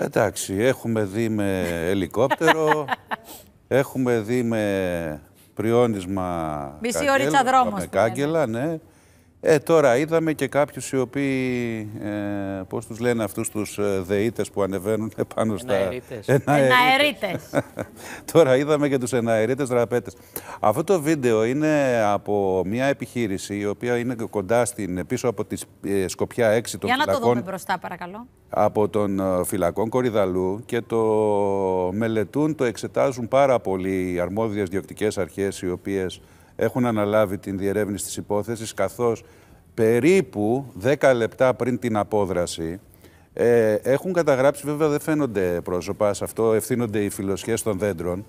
Εντάξει, έχουμε δει με ελικόπτερο, έχουμε δει με πριόνισμα Μισή με κάγκελα, ναι. Ε, τώρα είδαμε και κάποιους οι οποίοι, ε, πώς τους λένε αυτούς τους ε, δεΐτες που ανεβαίνουν πάνω στα... Εναερίτες. Εναερίτες. τώρα είδαμε και τους εναερίτες δραπέτες. Αυτό το βίντεο είναι από μια επιχείρηση η οποία είναι κοντά στην, πίσω από τη ε, Σκοπιά 6 των Για να το δούμε μπροστά παρακαλώ. Από των ε, φυλακών Κορυδαλού και το μελετούν, το εξετάζουν πάρα πολύ οι αρμόδιες διοκτικές αρχές οι οποίες έχουν αναλάβει την διερεύνηση της υπόθεσης καθώς περίπου 10 λεπτά πριν την απόδραση ε, έχουν καταγράψει, βέβαια δεν φαίνονται πρόσωπα, σε αυτό ευθύνονται οι φιλοσχές των δέντρων,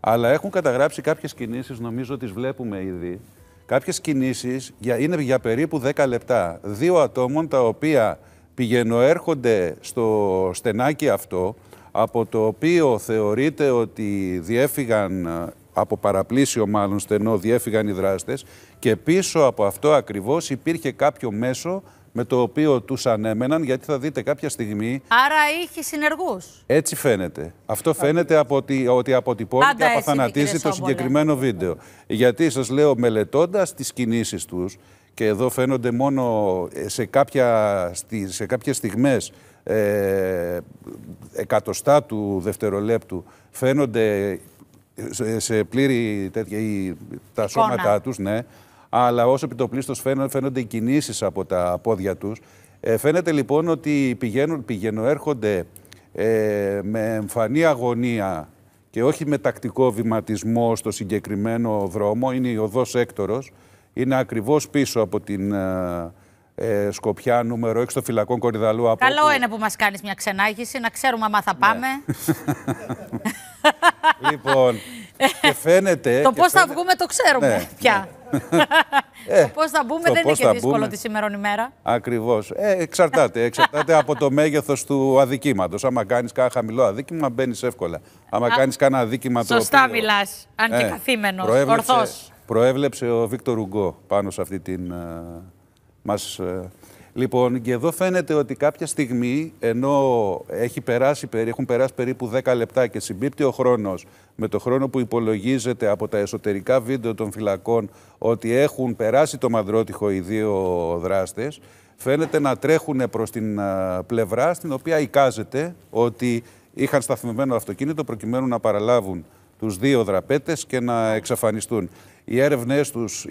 αλλά έχουν καταγράψει κάποιες κινήσεις, νομίζω τις βλέπουμε ήδη, κάποιες κινήσεις για, είναι για περίπου 10 λεπτά. Δύο ατόμων τα οποία πηγαινοέρχονται στο στενάκι αυτό, από το οποίο θεωρείται ότι διέφυγαν από παραπλήσιο μάλλον στενό διέφυγαν οι δράστες και πίσω από αυτό ακριβώς υπήρχε κάποιο μέσο με το οποίο τους ανέμεναν γιατί θα δείτε κάποια στιγμή... Άρα είχε συνεργούς. Έτσι φαίνεται. Αυτό φαίνεται από ότι, ότι αποτυπώνει και αποθανατίζει το συγκεκριμένο βίντεο. Γιατί σας λέω μελετώντας τις κινήσεις τους και εδώ φαίνονται μόνο ε, σε, κάποια, σε κάποιες στιγμές ε, εκατοστά του δευτερολέπτου φαίνονται σε, σε πλήρη τέτοια τα σώματά τους, ναι. Αλλά όσο επιτοπλίστως φαίνονται, φαίνονται οι κινήσεις από τα πόδια τους. Ε, φαίνεται λοιπόν ότι πηγαίνουν, πηγαίνουν έρχονται ε, με εμφανή αγωνία και όχι με τακτικό βηματισμό στο συγκεκριμένο δρόμο. Είναι η οδός Έκτορος. Είναι ακριβώς πίσω από την ε, Σκοπιά, νούμερο 6 των φυλακών Κορυδαλού. Καλό από... είναι που μας κάνεις μια ξενάγηση, να ξέρουμε άμα θα ναι. πάμε. λοιπόν, και φαίνεται... Το πώς θα βγούμε το ξέρουμε ναι, πια. Ναι. Ε, το πώς θα μπούμε δεν είναι και δύσκολο τη σήμερα ημέρα. Ακριβώς. Ε, εξαρτάται. Εξαρτάται από το μέγεθος του αδικήματος. Άμα κάνεις κανένα χαμηλό αδίκημα μπαίνεις εύκολα. Άμα Α, κάνεις κανένα αδίκημα... Σωστά το οποίο... μιλάς, αν και ε, προέβλεψε, ορθός. Προέβλεψε ο Βίκτορ Ουγκό πάνω σε αυτή την... Ε, μας, Λοιπόν, και εδώ φαίνεται ότι κάποια στιγμή, ενώ έχει περάσει, έχουν περάσει περίπου 10 λεπτά και συμπίπτει ο χρόνος με το χρόνο που υπολογίζεται από τα εσωτερικά βίντεο των φυλακών ότι έχουν περάσει το μαδρότυχο οι δύο δράστες, φαίνεται να τρέχουν προς την πλευρά στην οποία εικάζεται ότι είχαν σταθμευμένο αυτοκίνητο προκειμένου να παραλάβουν τους δύο δραπέτες και να εξαφανιστούν. Οι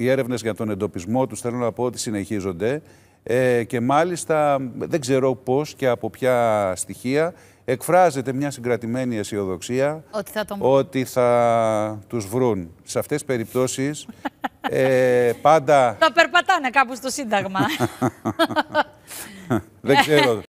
έρευνες, για τον εντοπισμό τους θέλω να πω ότι συνεχίζονται. Ε, και μάλιστα δεν ξέρω πώς και από ποια στοιχεία εκφράζεται μια συγκρατημένη αισιοδοξία ότι θα, τον... ότι θα τους βρουν. Σε αυτές τις περιπτώσεις ε, πάντα... Θα περπατάνε κάπου στο Σύνταγμα. δεν ξέρω.